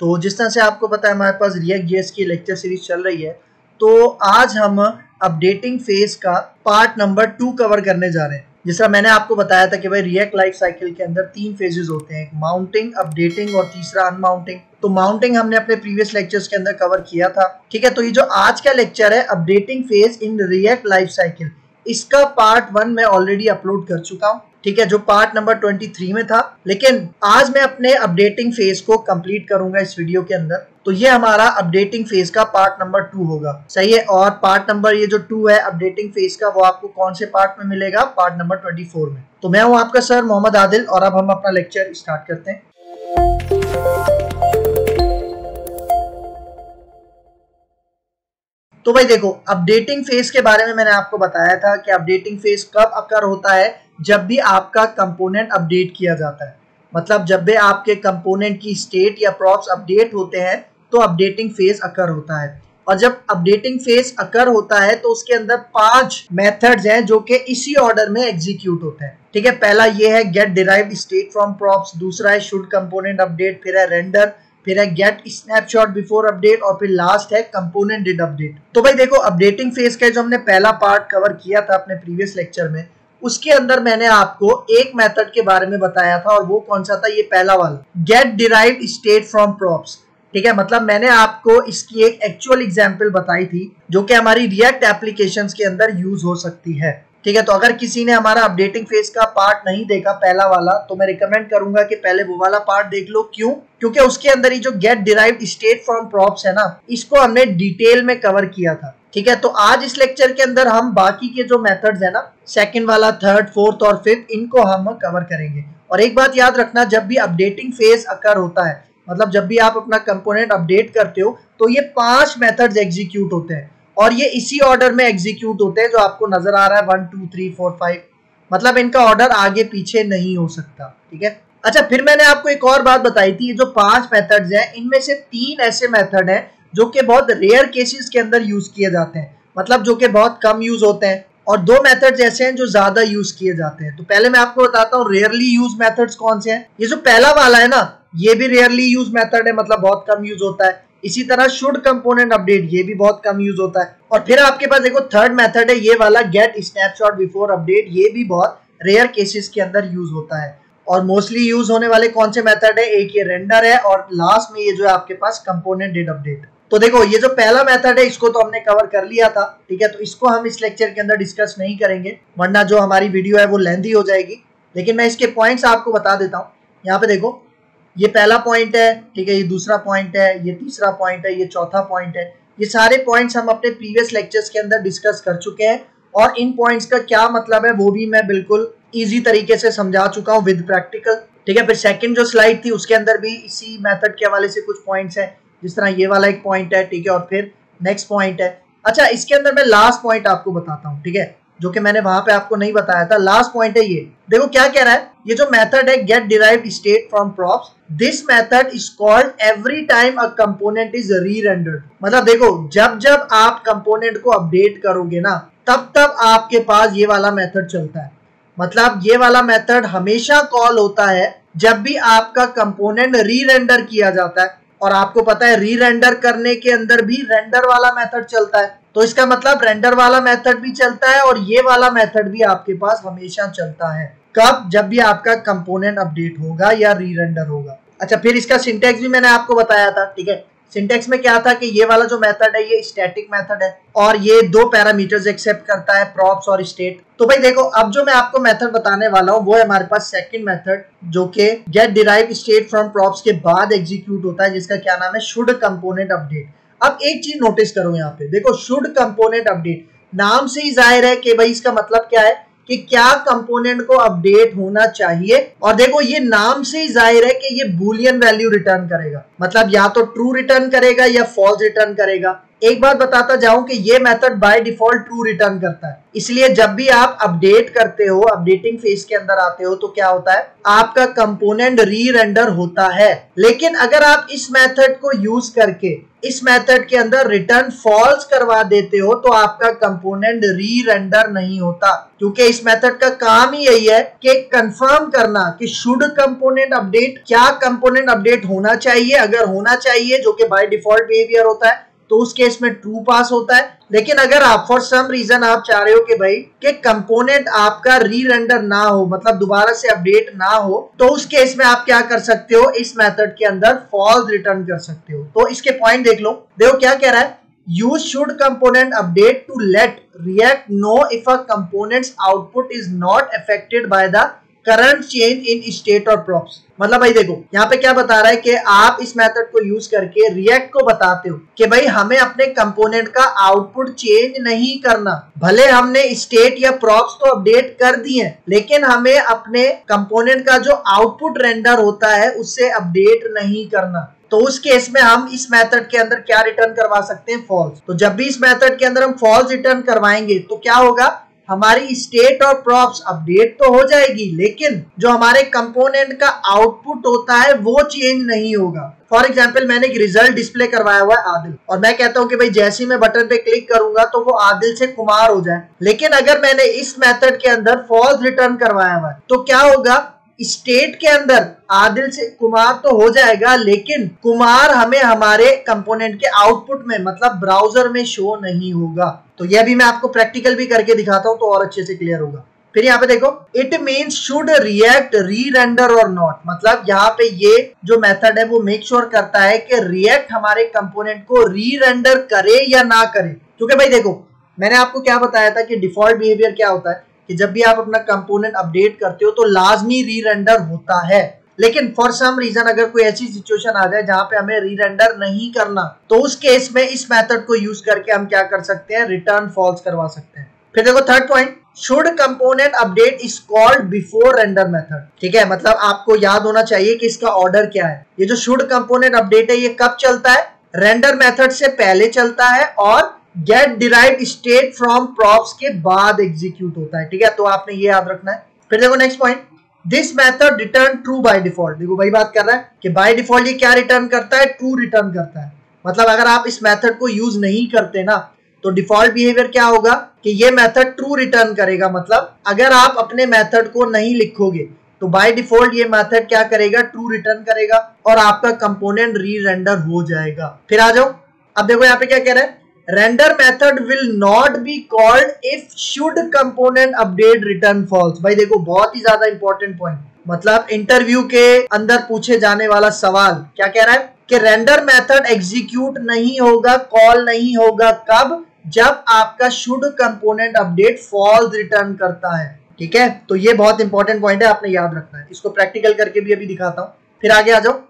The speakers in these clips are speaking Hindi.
तो जिस तरह से आपको पता है हमारे पास रिएक्ट जीएस की लेक्चर सीरीज चल रही है तो आज हम अपडेटिंग फेज का पार्ट नंबर टू कवर करने जा रहे हैं जिस तरह मैंने आपको बताया था कि भाई रिएक्ट लाइफ साइकिल के अंदर तीन फेजेस होते हैं एक माउंटिंग अपडेटिंग और तीसरा अनमाउंटिंग तो माउंटिंग हमने अपने प्रीवियस लेक्चर्स के अंदर कवर किया था ठीक है तो ये जो आज का लेक्चर है updating phase in React life lifecycle इसका पार्ट वन मैं ऑलरेडी अपलोड कर चुका हूँ ठीक है जो पार्ट नंबर 23 में था लेकिन आज मैं अपने अपडेटिंग फेज को कंप्लीट करूंगा इस वीडियो के अंदर तो ये हमारा अपडेटिंग फेज का पार्ट नंबर टू होगा सही है और पार्ट नंबर ये जो टू है अपडेटिंग फेज का वो आपको कौन से पार्ट में मिलेगा पार्ट नंबर ट्वेंटी फोर में तो मैं हूँ आपका सर मोहम्मद आदिल और अब हम अपना लेक्चर स्टार्ट करते हैं तो भाई देखो अपडेटिंग फेज के बारे में मैंने आपको बताया था कि अपडेटिंग फेज कब अकर होता है जब भी आपका कंपोनेंट अपडेट किया जाता है मतलब जब भी आपके कंपोनेंट की स्टेट या प्रॉप्स अपडेट होते हैं तो अपडेटिंग फेज अकर होता है और जब अपडेटिंग फेज अकर होता है तो उसके अंदर पांच मेथड्स हैं जो कि इसी ऑर्डर में एग्जीक्यूट होते हैं ठीक है पहला ये है get derive state from props दूसरा है शुड कंपोनेंट अपडेट फिर है रेंडर फिर है गेट स्नैपशॉट बिफोर अपडेट और फिर लास्ट है कंपोनेंट डिड अपडेट तो भाई देखो अपडेटिंग फेज का जो हमने पहला पार्ट कवर किया था अपने प्रीवियस लेक्चर में उसके अंदर मैंने आपको एक मेथड के बारे में बताया था और वो कौन सा था ये पहला वाला get derive state from props ठीक है मतलब मैंने आपको इसकी एक एक्चुअल एग्जाम्पल बताई थी जो कि हमारी रिएक्ट एप्लीकेशन के अंदर यूज हो सकती है ठीक है तो अगर किसी ने हमारा अपडेटिंग फेज का पार्ट नहीं देखा पहला वाला तो मैं रिकमेंड करूंगा कि पहले वो वाला पार्ट देख लो क्यों क्योंकि उसके अंदर ही जो get derive state from props है ना इसको हमने डिटेल में कवर किया था ठीक है तो आज इस लेक्चर के अंदर हम बाकी के जो मेथड्स है ना सेकंड वाला थर्ड फोर्थ और फिफ्थ इनको हम कवर करेंगे और एक बात याद रखना जब भी अपडेटिंग फेज अकर होता है मतलब जब भी आप अपना कंपोनेंट अपडेट करते हो तो ये पांच मेथड्स एग्जीक्यूट होते हैं और ये इसी ऑर्डर में एग्जीक्यूट होते हैं जो आपको नजर आ रहा है one two three four five मतलब इनका ऑर्डर आगे पीछे नहीं हो सकता ठीक है अच्छा फिर मैंने आपको एक और बात बताई थी ये जो पांच मेथड्स हैं इनमें से तीन ऐसे मेथड हैं जो कि बहुत रेयर केसेस के अंदर यूज किए जाते हैं मतलब जो कि बहुत कम यूज होते हैं और दो मेथड्स ऐसे हैं जो ज्यादा यूज किए जाते हैं तो पहले मैं आपको बताता हूँ रेयरली यूज मेथड्स कौन से हैं ये जो पहला वाला है ना ये भी रेयरली यूज मेथड है मतलब बहुत कम यूज होता है इसी तरह शुड कंपोनेंट अपडेट ये भी बहुत कम यूज होता है और फिर आपके पास देखो थर्ड मेथड है ये वाला गेट स्नैपशॉट बिफोर अपडेट ये भी बहुत रेयर केसेस के अंदर यूज होता है और मोस्टली यूज होने वाले कौन से मेथड है एक ये रेंडर है और लास्ट में ये जो है आपके पास कंपोनेंट डेट अपडेट तो देखो ये जो पहला मेथड है इसको तो हमने कवर कर लिया था ठीक है तो इसको हम इस लेक्चर के अंदर डिस्कस नहीं करेंगे वरना जो हमारी वीडियो है वो लेंथी हो जाएगी लेकिन मैं इसके पॉइंट्स आपको बता देता हूँ यहाँ पे देखो ये पहला पॉइंट है ठीक है ये दूसरा पॉइंट है ये तीसरा पॉइंट है ये चौथा पॉइंट है ये सारे पॉइंट्स हम अपने प्रीवियस लेक्चर्स के अंदर डिस्कस कर चुके हैं और इन पॉइंट्स का क्या मतलब है वो भी मैं बिल्कुल इजी तरीके से समझा चुका हूँ विद प्रैक्टिकल ठीक है फिर सेकंड जो स्लाइड थी उसके अंदर भी इसी मेथड के हवाले से कुछ पॉइंट्स हैं जिस तरह ये वाला एक पॉइंट है ठीक है और फिर नेक्स्ट पॉइंट है अच्छा इसके अंदर मैं लास्ट पॉइंट आपको बताता हूँ ठीक है जो कि मैंने वहां पे आपको नहीं बताया था लास्ट पॉइंट है ये देखो क्या कह रहा है ये जो मेथड है get derive state from props this method is called every time a component is rerendered मतलब देखो जब जब आप कंपोनेंट को अपडेट करोगे ना तब तब आपके पास ये वाला मेथड चलता है मतलब ये वाला मेथड हमेशा कॉल होता है जब भी आपका कंपोनेंट री रेंडर किया जाता है और आपको पता है री रेंडर करने के अंदर भी रेंडर वाला मेथड चलता है तो इसका मतलब रेंडर वाला मेथड भी चलता है और ये वाला मेथड भी आपके पास हमेशा चलता है कब जब भी आपका कंपोनेंट अपडेट होगा या री रेंडर होगा अच्छा फिर इसका सिंटेक्स भी मैंने आपको बताया था ठीक है सिंटेक्स में क्या था कि ये वाला जो मेथड है ये स्टैटिक मेथड है और ये दो पैरामीटर्स एक्सेप्ट करता है प्रॉप्स और स्टेट तो भाई देखो अब जो मैं आपको मेथड बताने वाला हूँ वो है हमारे पास सेकंड मेथड जो कि get derive state from props के बाद एग्जीक्यूट होता है जिसका क्या नाम है शुड कंपोनेंट अपडेट अब एक चीज नोटिस करो यहाँ पे देखो शुड कंपोनेंट अपडेट नाम से ही जाहिर है कि भाई इसका मतलब क्या है कि क्या कंपोनेंट को अपडेट होना चाहिए और देखो ये नाम से ही जाहिर है कि ये बुलियन वैल्यू रिटर्न करेगा मतलब या तो ट्रू रिटर्न करेगा या फॉल्स रिटर्न करेगा एक बात बताता जाऊं कि ये method by default true return करता है इसलिए जब भी आप अपडेट करते हो अपडेटिंग फेज के अंदर आते हो तो क्या होता है आपका कंपोनेंट री रेंडर होता है लेकिन अगर आप इस मेथड को यूज करके इस मेथड के अंदर रिटर्न फॉल्स करवा देते हो तो आपका कंपोनेंट री रेंडर नहीं होता क्योंकि इस मेथड का काम ही यही है कि कंफर्म करना कि शुड कंपोनेंट अपडेट क्या कंपोनेंट अपडेट होना चाहिए अगर होना चाहिए जो कि बाय डिफॉल्ट बिहेवियर होता है तो उस केस में ट्रू पास होता है लेकिन अगर आप फॉर सम रीजन आप चाह रहे हो कि भाई कि कंपोनेंट आपका री रेंडर ना हो मतलब दोबारा से अपडेट ना हो तो उस केस में आप क्या कर सकते हो इस मेथड के अंदर फॉल्स रिटर्न कर सकते हो तो इसके पॉइंट देख लो देखो क्या कह रहा है you should component update to let react know if a component's output is not affected by the current change in state और प्रॉप्स मतलब भाई देखो यहाँ पे क्या बता रहा है कि आप इस मेथड को यूज करके रिएक्ट को बताते हो कि भाई हमें अपने कंपोनेंट का आउटपुट चेंज नहीं करना भले हमने स्टेट या प्रॉप्स तो अपडेट कर दिए हैं लेकिन हमें अपने कंपोनेंट का जो आउटपुट रेंडर होता है उससे अपडेट नहीं करना तो उस केस में हम इस मेथड के अंदर क्या रिटर्न करवा सकते हैं फॉल्स तो जब भी इस मेथड के अंदर हम फॉल्स रिटर्न करवाएंगे तो क्या होगा हमारी स्टेट और प्रॉप्स अपडेट तो हो जाएगी लेकिन जो हमारे कंपोनेंट का आउटपुट होता है वो चेंज नहीं होगा फॉर एग्जाम्पल मैंने एक रिजल्ट डिस्प्ले करवाया हुआ है आदिल और मैं कहता हूँ कि भाई जैसे ही मैं बटन पे क्लिक करूंगा तो वो आदिल से कुमार हो जाए लेकिन अगर मैंने इस मेथड के अंदर फॉल्स रिटर्न करवाया हुआ है तो क्या होगा स्टेट के अंदर आदिल से कुमार तो हो जाएगा लेकिन कुमार हमें हमारे कंपोनेंट के आउटपुट में मतलब ब्राउजर में शो नहीं होगा तो यह भी मैं आपको प्रैक्टिकल भी करके दिखाता हूँ तो और अच्छे से क्लियर होगा फिर यहाँ पे देखो it means should React rerender और नॉट मतलब यहाँ पे ये जो मेथड है वो मेक श्योर sure करता है कि रिएक्ट हमारे कंपोनेंट को री रेंडर करे या ना करे क्योंकि भाई देखो मैंने आपको क्या बताया था कि डिफॉल्ट बिहेवियर क्या होता है कि जब भी आप अपना कंपोनेंट अपडेट करते हो तो लाजमी री रेंडर होता है लेकिन फॉर सम रीजन अगर कोई ऐसी सिचुएशन आ जाए जहां पे हमें रीरेंडर नहीं करना तो उस केस में इस मेथड को यूज करके हम क्या कर सकते हैं रिटर्न फॉल्स करवा सकते हैं फिर देखो third point should component update is called before render method ठीक है मतलब आपको याद होना चाहिए कि इसका ऑर्डर क्या है ये जो शुड कंपोनेंट अपडेट है ये कब चलता है रेंडर मेथड से पहले चलता है और get derive state from props के बाद एग्जीक्यूट होता है ठीक है तो आपने ये याद रखना है फिर देखो next point this method return true by default देखो वही बात कर रहा है कि बाई डिफॉल्ट ये क्या रिटर्न करता है ट्रू रिटर्न करता है मतलब अगर आप इस मैथड को यूज नहीं करते ना तो डिफॉल्ट बिहेवियर क्या होगा कि ये मैथड ट्रू रिटर्न करेगा मतलब अगर आप अपने मैथड को नहीं लिखोगे तो बाय डिफॉल्ट ये मैथड क्या करेगा ट्रू रिटर्न करेगा और आपका कंपोनेंट री रेंडर हो जाएगा फिर आ जाओ अब देखो यहाँ पे क्या कह रहा है render method will not be called if should component update return false भाई देखो बहुत ही ज्यादा इंपॉर्टेंट पॉइंट मतलब इंटरव्यू के अंदर पूछे जाने वाला सवाल क्या कह रहा है कि रेंडर मेथड एग्जीक्यूट नहीं होगा कॉल नहीं होगा कब जब आपका should component update false return करता है ठीक है तो ये बहुत इंपॉर्टेंट पॉइंट है आपने याद रखना है इसको प्रैक्टिकल करके भी अभी दिखाता हूं फिर आगे आ जाओ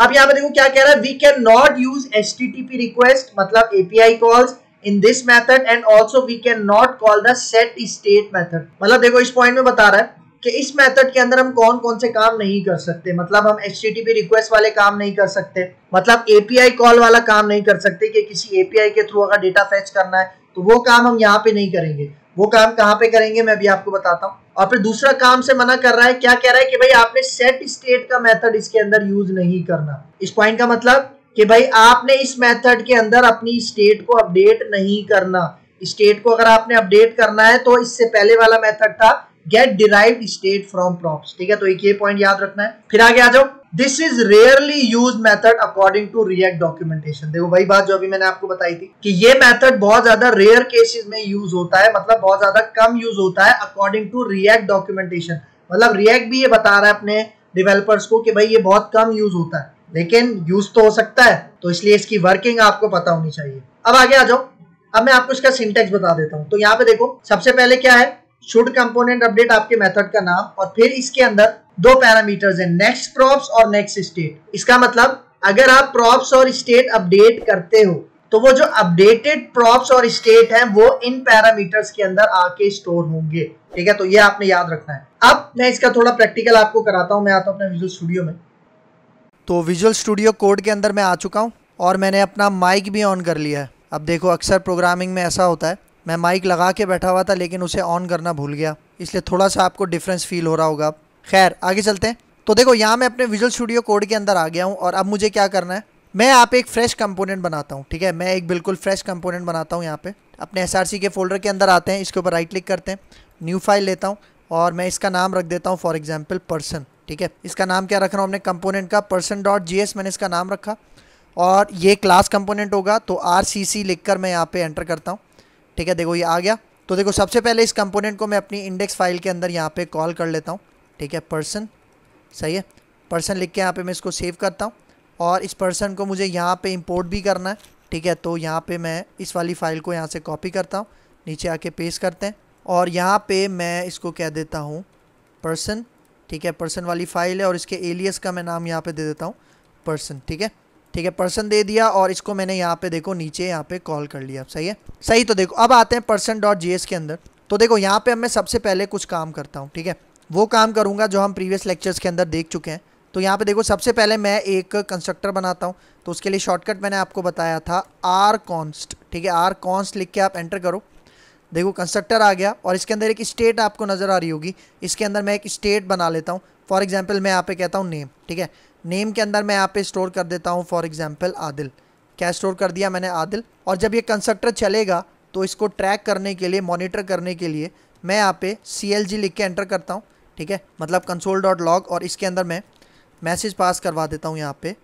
अब यहां पे देखो क्या कह रहा है we can cannot use H request मतलब API calls in this method and also we can cannot call the set state method मतलब देखो इस पॉइंट में बता रहा है कि इस मेथड के अंदर हम कौन कौन से काम नहीं कर सकते मतलब हम एच रिक्वेस्ट वाले काम नहीं कर सकते मतलब एपीआई कॉल वाला काम नहीं कर सकते कि किसी एपीआई के थ्रू अगर डेटा फेच करना है तो वो काम हम यहाँ पे नहीं करेंगे वो काम कहाँ पे करेंगे मैं भी आपको बताता हूँ और फिर दूसरा काम से मना कर रहा है क्या कह रहा है कि भाई आपने सेट स्टेट का मेथड इसके अंदर यूज नहीं करना इस पॉइंट का मतलब कि भाई आपने इस मेथड के अंदर अपनी स्टेट को अपडेट नहीं करना स्टेट को अगर आपने अपडेट करना है तो इससे पहले वाला मेथड था get derive state from props ठीक है तो एक ये पॉइंट याद रखना है फिर आगे आ जाओ this is rarely use method according to React documentation देखो वही बात जो अभी मैंने आपको बताई थी कि ये मैथड बहुत ज्यादा रेयर केसेज में यूज होता है मतलब बहुत ज्यादा कम यूज होता है अकॉर्डिंग टू रिएक्ट डॉक्यूमेंटेशन मतलब रिएक्ट भी ये बता रहा है अपने डिवेलपर्स को कि भाई ये बहुत कम यूज होता है लेकिन यूज तो हो सकता है तो इसलिए इसकी वर्किंग आपको पता होनी चाहिए अब आगे आ जाओ अब मैं आपको इसका सिंटेक्स बता देता हूँ तो यहाँ पे देखो सबसे पहले क्या है शुड कंपोनेंट अपडेट आपके मेथड का नाम और फिर इसके अंदर दो पैरामीटर्स हैं नेक्स्ट प्रॉप्स और नेक्स्ट स्टेट इसका मतलब अगर आप प्रॉप्स और स्टेट अपडेट करते हो तो वो जो अपडेटेड प्रॉप्स और स्टेट हैं वो इन पैरामीटर्स के अंदर आके स्टोर होंगे ठीक है तो ये आपने याद रखना है अब मैं इसका थोड़ा प्रैक्टिकल आपको कराता हूँ मैं आता हूँ अपने विजुअल स्टूडियो में तो विजुअल स्टूडियो कोड के अंदर मैं आ चुका हूँ और मैंने अपना माइक भी ऑन कर लिया है अब देखो अक्सर प्रोग्रामिंग में ऐसा होता है मैं माइक लगा के बैठा हुआ था लेकिन उसे ऑन करना भूल गया इसलिए थोड़ा सा आपको डिफरेंस फील हो रहा होगा खैर आगे चलते हैं तो देखो यहाँ मैं अपने विजुअल स्टूडियो कोड के अंदर आ गया हूँ और अब मुझे क्या करना है मैं यहाँ पे एक फ्रेश कंपोनेंट बनाता हूँ ठीक है मैं एक बिल्कुल फ्रेश कंपोनेंट बनाता हूँ यहाँ पे अपने एस के फोल्डर के अंदर आते हैं इसके ऊपर राइट क्लिक करते हैं न्यू फाइल लेता हूँ और मैं इसका नाम रख देता हूँ फॉर एग्जाम्पल पर्सन ठीक है इसका नाम क्या रख रहा हूँ अपने कंपोनेंट का पर्सन डॉट जी एस मैंने इसका नाम रखा और ये क्लास कंपोनेंट होगा तो आर सी सी लिख कर मैं यहाँ पे एंटर करता हूँ ठीक है देखो ये आ गया तो देखो सबसे पहले इस कंपोनेंट को मैं अपनी इंडेक्स फाइल के अंदर यहाँ पे कॉल कर लेता हूँ ठीक है पर्सन सही है पर्सन लिख के यहाँ पे मैं इसको सेव करता हूँ और इस पर्सन को मुझे यहाँ पे इंपोर्ट भी करना है ठीक है तो यहाँ पे मैं इस वाली फ़ाइल को यहाँ से कॉपी करता हूँ नीचे आके पेस्ट करते हैं और यहाँ पर मैं इसको कह देता हूँ पर्सन ठीक है पर्सन वाली फ़ाइल है और इसके एलियस का मैं नाम यहाँ पर दे देता हूँ पर्सन ठीक है ठीक है पर्सन दे दिया और इसको मैंने यहाँ पे देखो नीचे यहाँ पे कॉल कर लिया सही है सही तो देखो अब आते हैं पर्सन डॉट जी के अंदर तो देखो यहाँ पे अब मैं सबसे पहले कुछ काम करता हूँ ठीक है वो काम करूँगा जो हम प्रीवियस लेक्चर्स के अंदर देख चुके हैं तो यहाँ पे देखो सबसे पहले मैं एक कंस्ट्रक्टर बनाता हूँ तो उसके लिए शॉर्टकट मैंने आपको बताया था आर कॉन्स्ट ठीक है आर कॉन्स्ट लिख के आप एंटर करो देखो कंस्ट्रक्टर आ गया और इसके अंदर एक स्टेट आपको नज़र आ रही होगी इसके अंदर मैं एक स्टेट बना लेता हूँ फॉर एग्जाम्पल मैं यहाँ पे कहता हूँ नेम ठीक है नेम के अंदर मैं यहाँ पे स्टोर कर देता हूँ फॉर एग्ज़ाम्पल आदिल क्या स्टोर कर दिया मैंने आदिल और जब ये कंस्ट्रक्टर चलेगा तो इसको ट्रैक करने के लिए मॉनिटर करने के लिए मैं यहाँ पे सी एल जी लिख के एंटर करता हूँ ठीक है मतलब कंसोल डॉट लॉग और इसके अंदर मैं मैसेज पास करवा देता हूँ यहाँ पे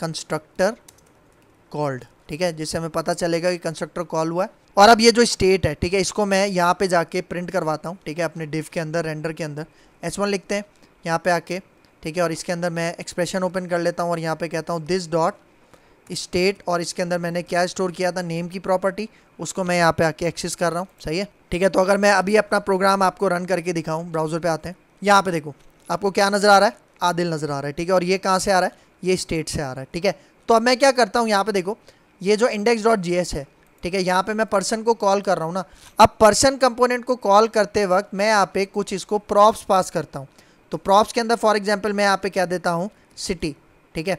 कंस्ट्रक्टर कॉल्ड ठीक है जिससे हमें पता चलेगा कि कंस्ट्रक्टर कॉल हुआ है और अब ये जो स्टेट है ठीक है इसको मैं यहाँ पे जाके प्रिंट करवाता हूँ ठीक है अपने डिव के अंदर रेंडर के अंदर एस वन लिखते हैं यहाँ पे आके ठीक है और इसके अंदर मैं एक्सप्रेशन ओपन कर लेता हूँ और यहाँ पे कहता हूँ दिस डॉट स्टेट और इसके अंदर मैंने क्या स्टोर किया था नेम की प्रॉपर्टी उसको मैं यहाँ पे आके एक्सेस कर रहा हूँ सही है ठीक है तो अगर मैं अभी अपना प्रोग्राम आपको रन करके दिखाऊँ ब्राउज़र पर आते हैं यहाँ पर देखो आपको क्या नज़र आ रहा है आदिल नज़र आ रहा है ठीक है और ये कहाँ से आ रहा है ये स्टेट से आ रहा है ठीक है तो अब मैं क्या करता हूँ यहाँ पर देखो ये जो इंडेक्स डॉट जी एस है ठीक है यहाँ पे मैं पर्सन को कॉल कर रहा हूँ ना अब पर्सन कंपोनेंट को कॉल करते वक्त मैं यहाँ पे कुछ इसको प्रॉप्स पास करता हूँ तो प्रॉप्स के अंदर फॉर एग्जाम्पल मैं यहाँ पे क्या देता हूँ सिटी ठीक है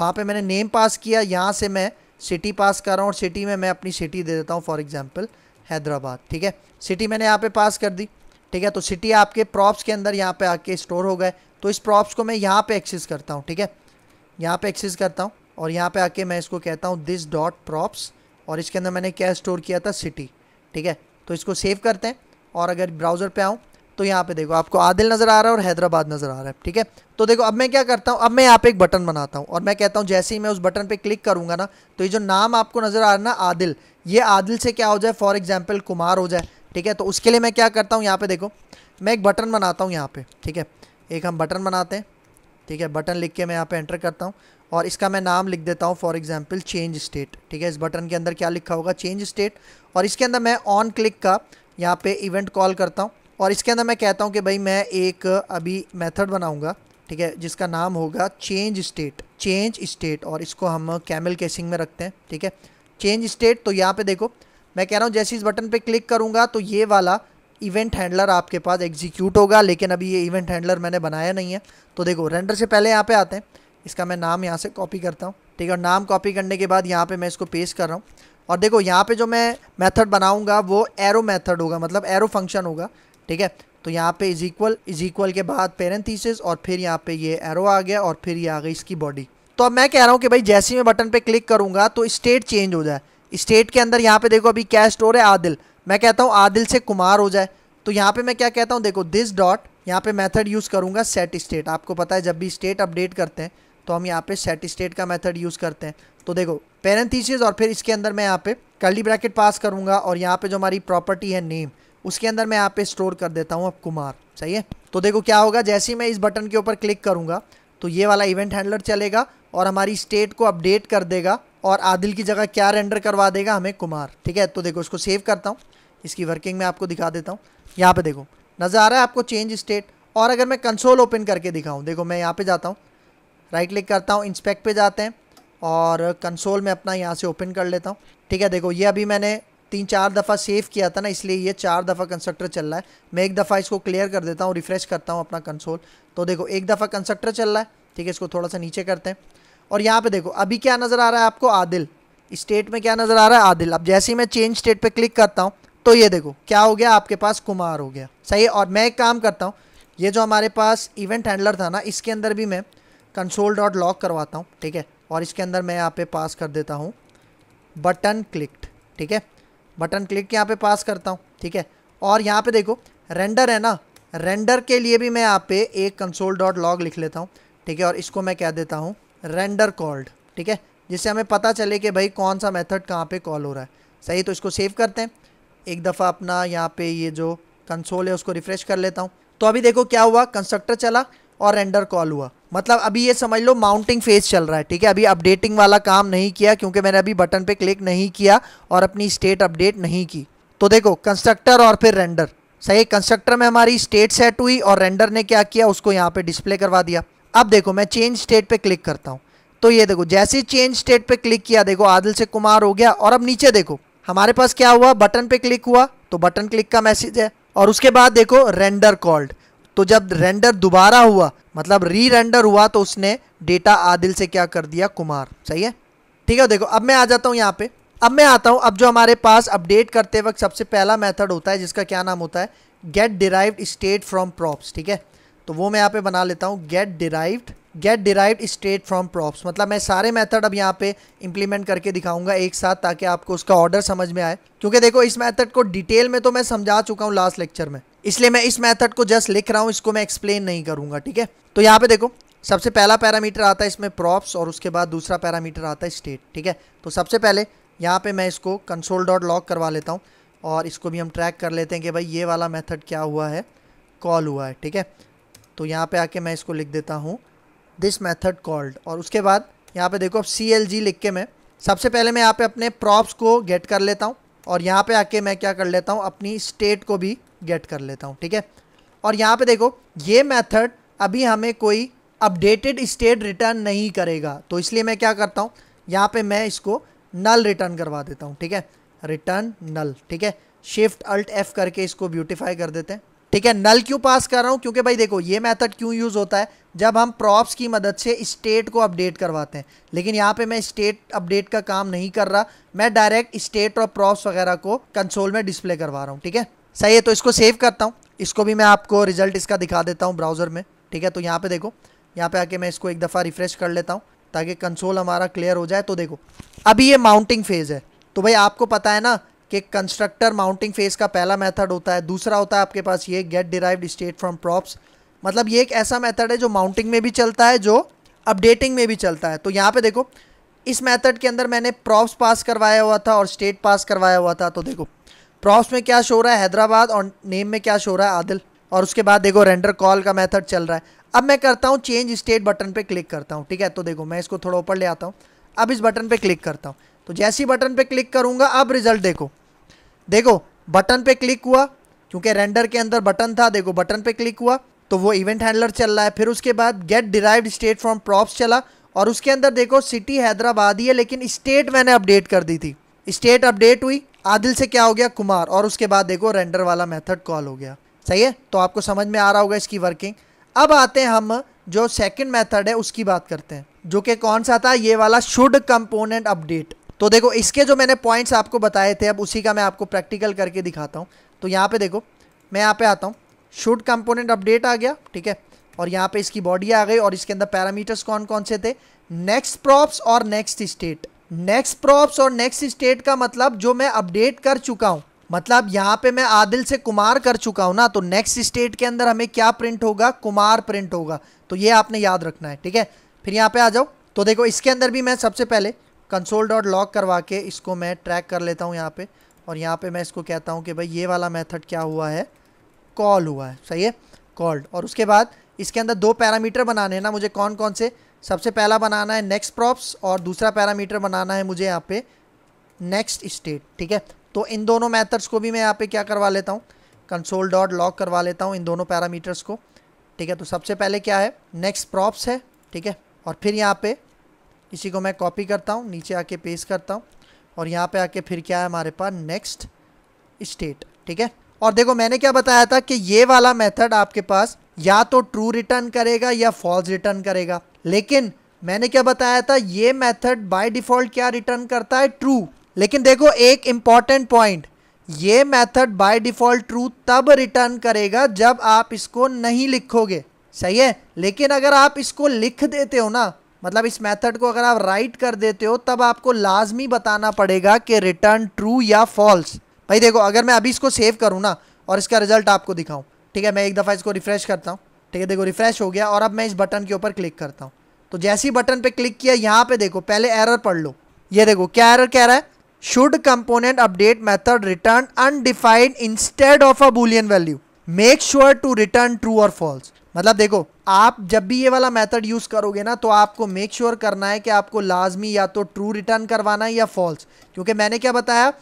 वहाँ पे मैंने नेम पास किया यहाँ से मैं सिटी पास कर रहा हूँ और सिटी में मैं अपनी सिटी दे देता हूँ फॉर एग्जाम्पल हैदराबाद ठीक है सिटी मैंने यहाँ पे पास कर दी ठीक है तो सिटी आपके प्रॉप्स के अंदर यहाँ पे आके स्टोर हो गए तो इस प्रॉप्स को मैं यहाँ पे एक्सेस करता हूँ ठीक है यहाँ पे एक्सेस करता हूँ और यहाँ पे आके मैं इसको कहता हूँ दिस डॉट प्रॉप्स और इसके अंदर मैंने क्या स्टोर किया था सिटी ठीक है तो इसको सेव करते हैं और अगर ब्राउज़र पर आऊँ तो यहाँ पे देखो आपको आदिल नज़र आ रहा है और हैदराबाद नज़र आ रहा है ठीक है तो देखो अब मैं क्या करता हूँ अब मैं यहाँ पे एक बटन बनाता हूँ और मैं कहता हूँ जैसे ही मैं उस बटन पे क्लिक करूँगा ना तो ये जो नाम आपको नज़र आ रहा है ना आदिल ये आदिल से क्या हो जाए फॉर एग्जाम्पल कुमार हो जाए ठीक है तो उसके लिए मैं क्या करता हूँ यहाँ पर देखो मैं एक बटन बनाता हूँ यहाँ पर ठीक है एक हम बटन बनाते हैं ठीक है बटन लिख के मैं यहाँ पर एंटर करता हूँ और इसका मैं नाम लिख देता हूँ फॉर एग्जाम्पल चेंज स्टेट ठीक है इस बटन के अंदर क्या लिखा होगा चेंज स्टेट और इसके अंदर मैं ऑन क्लिक का यहाँ पे इवेंट कॉल करता हूँ और इसके अंदर मैं कहता हूँ कि भाई मैं एक अभी मेथड बनाऊँगा ठीक है जिसका नाम होगा चेंज स्टेट चेंज स्टेट और इसको हम कैमल केसिंग में रखते हैं ठीक है चेंज स्टेट तो यहाँ पे देखो मैं कह रहा हूँ जैसे इस बटन पे क्लिक करूँगा तो ये वाला इवेंट हैंडलर आपके पास एग्जीक्यूट होगा लेकिन अभी ये इवेंट हैंडलर मैंने बनाया नहीं है तो देखो रेंडर से पहले यहाँ पर आते हैं इसका मैं नाम यहाँ से कॉपी करता हूँ ठीक है और नाम कॉपी करने के बाद यहाँ पर मैं इसको पेस्ट कर रहा हूँ और देखो यहाँ पे जो मैं मेथड बनाऊँगा वो एरो मेथड होगा मतलब एरो फंक्शन होगा ठीक है तो यहाँ पे इज इक्वल इज इक्वल के बाद पेरेंथीसिस और फिर यहाँ पे ये एरो आ गया और फिर ये आ गई इसकी बॉडी तो अब मैं कह रहा हूँ कि भाई जैसे मैं बटन पे क्लिक करूँगा तो स्टेट चेंज हो जाए स्टेट के अंदर यहाँ पे देखो अभी क्या स्टोर है आदिल मैं कहता हूँ आदिल से कुमार हो जाए तो यहाँ पे मैं क्या कहता हूँ देखो दिस डॉट यहाँ पे मैथड यूज़ करूँगा सेट स्टेट आपको पता है जब भी स्टेट अपडेट करते हैं तो हम यहाँ पे सेट स्टेट का मैथड यूज़ करते हैं तो देखो पेरेंथीसिस और फिर इसके अंदर मैं यहाँ पे कर्ली ब्रैकेट पास करूँगा और यहाँ पे जो हमारी प्रॉपर्टी है नेम उसके अंदर मैं यहाँ पे स्टोर कर देता हूँ अब कुमार सही है तो देखो क्या होगा जैसे ही मैं इस बटन के ऊपर क्लिक करूँगा तो ये वाला इवेंट हैंडलर चलेगा और हमारी स्टेट को अपडेट कर देगा और आदिल की जगह क्या रेंडर करवा देगा हमें कुमार ठीक है तो देखो इसको सेव करता हूँ इसकी वर्किंग में आपको दिखा देता हूँ यहाँ पर देखो नज़र आ रहा है आपको चेंज स्टेट और अगर मैं कंसोल ओपन करके दिखाऊँ देखो मैं यहाँ पर जाता हूँ राइट क्लिक करता हूँ इंस्पेक्ट पर जाते हैं और कंसोल में अपना यहाँ से ओपन कर लेता हूँ ठीक है देखो ये अभी मैंने तीन चार दफ़ा सेव किया था ना इसलिए ये चार दफ़ा कंस्ट्रक्टर चल रहा है मैं एक दफ़ा इसको क्लियर कर देता हूँ रिफ़्रेश करता हूँ अपना कंसोल तो देखो एक दफ़ा कंस्ट्रक्टर चल रहा है ठीक है इसको थोड़ा सा नीचे करते हैं और यहाँ पे देखो अभी क्या नज़र आ रहा है आपको आदिल स्टेट में क्या नज़र आ रहा है आदिल अब जैसे ही मैं चेंज स्टेट पर क्लिक करता हूँ तो ये देखो क्या हो गया आपके पास कुमार हो गया सही है और मैं एक काम करता हूँ ये जो हमारे पास इवेंट हैंडलर था ना इसके अंदर भी मैं कंसोल डॉट लॉक करवाता हूँ ठीक है और इसके अंदर मैं यहाँ पे पास कर देता हूँ बटन क्लिक्ड ठीक है बटन क्लिक यहाँ पे पास करता हूँ ठीक है और यहाँ पे देखो रेंडर है ना रेंडर के लिए भी मैं यहाँ पे एक कंसोल डॉट लॉग लिख लेता हूँ ठीक है और इसको मैं क्या देता हूँ रेंडर कॉल्ड ठीक है जिससे हमें पता चले कि भाई कौन सा मेथड कहाँ पे कॉल हो रहा है सही तो इसको सेव करते हैं एक दफ़ा अपना यहाँ पे ये जो कंसोल है उसको रिफ़्रेश कर लेता हूँ तो अभी देखो क्या हुआ कंस्ट्रक्टर चला और रेंडर कॉल हुआ मतलब अभी ये समझ लो माउंटिंग फेज चल रहा है ठीक है अभी अपडेटिंग वाला काम नहीं किया क्योंकि मैंने अभी बटन पे क्लिक नहीं किया और अपनी स्टेट अपडेट नहीं की तो देखो कंस्ट्रक्टर और फिर रेंडर सही कंस्ट्रक्टर में हमारी स्टेट सेट हुई और रेंडर ने क्या किया उसको यहाँ पे डिस्प्ले करवा दिया अब देखो मैं चेंज स्टेट पे क्लिक करता हूँ तो ये देखो जैसे चेंज स्टेट पे क्लिक किया देखो आदिल से कुमार हो गया और अब नीचे देखो हमारे पास क्या हुआ बटन पे क्लिक हुआ तो बटन क्लिक का मैसेज है और उसके बाद देखो रेंडर कॉल्ड तो जब रेंडर दोबारा हुआ मतलब री रेंडर हुआ तो उसने डेटा आदिल से क्या कर दिया कुमार सही है ठीक है देखो अब मैं आ जाता हूँ यहाँ पे अब मैं आता हूँ अब जो हमारे पास अपडेट करते वक्त सबसे पहला मेथड होता है जिसका क्या नाम होता है get derived state from props ठीक है तो वो मैं यहाँ पे बना लेता हूँ get derived get derived state from props मतलब मैं सारे मेथड अब यहाँ पे इंप्लीमेंट करके दिखाऊंगा एक साथ ताकि आपको उसका ऑर्डर समझ में आए क्योंकि देखो इस मेथड को डिटेल में तो मैं समझा चुका हूँ लास्ट लेक्चर में इसलिए मैं इस मेथड को जस्ट लिख रहा हूँ इसको मैं एक्सप्लेन नहीं करूँगा ठीक है तो यहाँ पे देखो सबसे पहला पैरामीटर आता है इसमें प्रॉप्स और उसके बाद दूसरा पैरामीटर आता है स्टेट ठीक है तो सबसे पहले यहाँ पे मैं इसको कंसोल डॉट लॉक करवा लेता हूँ और इसको भी हम ट्रैक कर लेते हैं कि भाई ये वाला मेथड क्या हुआ है कॉल हुआ है ठीक है तो यहाँ पे आके मैं इसको लिख देता हूँ दिस मेथड कॉल्ड और उसके बाद यहाँ पे देखो अब सी एल जी लिख के मैं सबसे पहले मैं यहाँ पे अपने प्रॉप्स को गेट कर लेता हूँ और यहाँ पे आके मैं क्या कर लेता हूँ अपनी स्टेट को भी गेट कर लेता हूँ ठीक है और यहाँ पे देखो ये मेथड अभी हमें कोई अपडेटेड स्टेट रिटर्न नहीं करेगा तो इसलिए मैं क्या करता हूँ यहाँ पे मैं इसको नल रिटर्न करवा देता हूँ ठीक है रिटर्न नल ठीक है शिफ्ट अल्ट एफ़ करके इसको ब्यूटिफाई कर देते हैं ठीक है नल क्यों पास कर रहा हूँ क्योंकि भाई देखो ये मेथड क्यों यूज़ होता है जब हम प्रॉप्स की मदद से स्टेट को अपडेट करवाते हैं लेकिन यहाँ पे मैं स्टेट अपडेट का काम नहीं कर रहा मैं डायरेक्ट स्टेट और प्रॉप्स वगैरह को कंसोल में डिस्प्ले करवा रहा हूँ ठीक है सही है तो इसको सेव करता हूँ इसको भी मैं आपको रिजल्ट इसका दिखा देता हूँ ब्राउज़र में ठीक है तो यहाँ पर देखो यहाँ पर आके मैं इसको एक दफ़ा रिफ़्रेश कर लेता हूँ ताकि कंसोल हमारा क्लियर हो जाए तो देखो अभी ये माउंटिंग फेज़ है तो भाई आपको पता है ना कि कंस्ट्रक्टर माउंटिंग फेस का पहला मेथड होता है दूसरा होता है आपके पास ये get derived state from props मतलब ये एक ऐसा मेथड है जो माउंटिंग में भी चलता है जो अपडेटिंग में भी चलता है तो यहाँ पे देखो इस मेथड के अंदर मैंने प्रॉप्स पास करवाया हुआ था और स्टेट पास करवाया हुआ था तो देखो प्रॉप्स में क्या शो रहा है हैदराबाद और नेम में क्या शो रहा है आदिल और उसके बाद देखो रेंडर कॉल का मैथड चल रहा है अब मैं करता हूँ चेंज स्टेट बटन पर क्लिक करता हूँ ठीक है तो देखो मैं इसको थोड़ा ऊपर ले आता हूँ अब इस बटन पर क्लिक करता हूँ तो जैसी बटन पे क्लिक करूंगा अब रिज़ल्ट देखो देखो बटन पे क्लिक हुआ क्योंकि रेंडर के अंदर बटन था देखो बटन पे क्लिक हुआ तो वो इवेंट हैंडलर चल रहा है फिर उसके बाद get derive state from props चला और उसके अंदर देखो सिटी हैदराबाद ही है लेकिन स्टेट मैंने अपडेट कर दी थी स्टेट अपडेट हुई आदिल से क्या हो गया कुमार और उसके बाद देखो रेंडर वाला मेथड कॉल हो गया सही है तो आपको समझ में आ रहा होगा इसकी वर्किंग अब आते हैं हम जो सेकंड मेथड है उसकी बात करते हैं जो कि कौन सा था ये वाला शुड कंपोनेंट अपडेट तो देखो इसके जो मैंने पॉइंट्स आपको बताए थे अब उसी का मैं आपको प्रैक्टिकल करके दिखाता हूँ तो यहाँ पे देखो मैं यहाँ पे आता हूँ शूट कंपोनेंट अपडेट आ गया ठीक है और यहाँ पे इसकी बॉडी आ गई और इसके अंदर पैरामीटर्स कौन कौन से थे नेक्स्ट प्रॉप्स और नेक्स्ट स्टेट नेक्स्ट प्रॉप्स और नेक्स्ट स्टेट का मतलब जो मैं अपडेट कर चुका हूँ मतलब यहाँ पे मैं आदिल से कुमार कर चुका हूँ ना तो नेक्स्ट स्टेट के अंदर हमें क्या प्रिंट होगा कुमार प्रिंट होगा तो ये आपने याद रखना है ठीक है फिर यहाँ पे आ जाओ तो देखो इसके अंदर भी मैं सबसे पहले कंसोल डॉट लॉक करवा के इसको मैं ट्रैक कर लेता हूँ यहाँ पे और यहाँ पे मैं इसको कहता हूँ कि भाई ये वाला मेथड क्या हुआ है कॉल हुआ है सही है कॉल्ड और उसके बाद इसके अंदर दो पैरामीटर बनाने हैं ना मुझे कौन कौन से सबसे पहला बनाना है नेक्स्ट प्रॉप्स और दूसरा पैरामीटर बनाना है मुझे यहाँ पे नेक्स्ट स्टेट ठीक है तो इन दोनों मैथड्स को भी मैं यहाँ पे क्या करवा लेता हूँ कंसोल डॉट लॉक करवा लेता हूँ इन दोनों पैरामीटर्स को ठीक है तो सबसे पहले क्या है नेक्स्ट प्रॉप्स है ठीक है और फिर यहाँ पे इसी को मैं कॉपी करता हूँ नीचे आके पेस्ट करता हूँ और यहाँ पे आके फिर क्या है हमारे पास नेक्स्ट स्टेट ठीक है और देखो मैंने क्या बताया था कि ये वाला मेथड आपके पास या तो ट्रू रिटर्न करेगा या फॉल्स रिटर्न करेगा लेकिन मैंने क्या बताया था ये मेथड बाय डिफ़ॉल्ट क्या रिटर्न करता है ट्रू लेकिन देखो एक इम्पॉर्टेंट पॉइंट ये मेथड बाय डिफ़ॉल्ट ट्रू तब रिटर्न करेगा जब आप इसको नहीं लिखोगे सही है लेकिन अगर आप इसको लिख देते हो ना मतलब इस मेथड को अगर आप राइट कर देते हो तब आपको लाजमी बताना पड़ेगा कि रिटर्न ट्रू या फॉल्स भाई देखो अगर मैं अभी इसको सेव करूँ ना और इसका रिजल्ट आपको दिखाऊँ ठीक है मैं एक दफ़ा इसको रिफ़्रेश करता हूँ ठीक है देखो रिफ़्रेश हो गया और अब मैं इस बटन के ऊपर क्लिक करता हूँ तो जैसे ही बटन पे क्लिक किया यहाँ पे देखो पहले एरर पढ़ लो ये देखो क्या एरर कह रहा है should component update method return undefined instead of a boolean value make sure to return true or false मतलब देखो आप जब भी ये वाला मेथड यूज़ करोगे ना तो आपको मेक श्योर sure करना है कि आपको लाजमी या तो ट्रू रिटर्न करवाना है या फॉल्स क्योंकि मैंने क्या बताया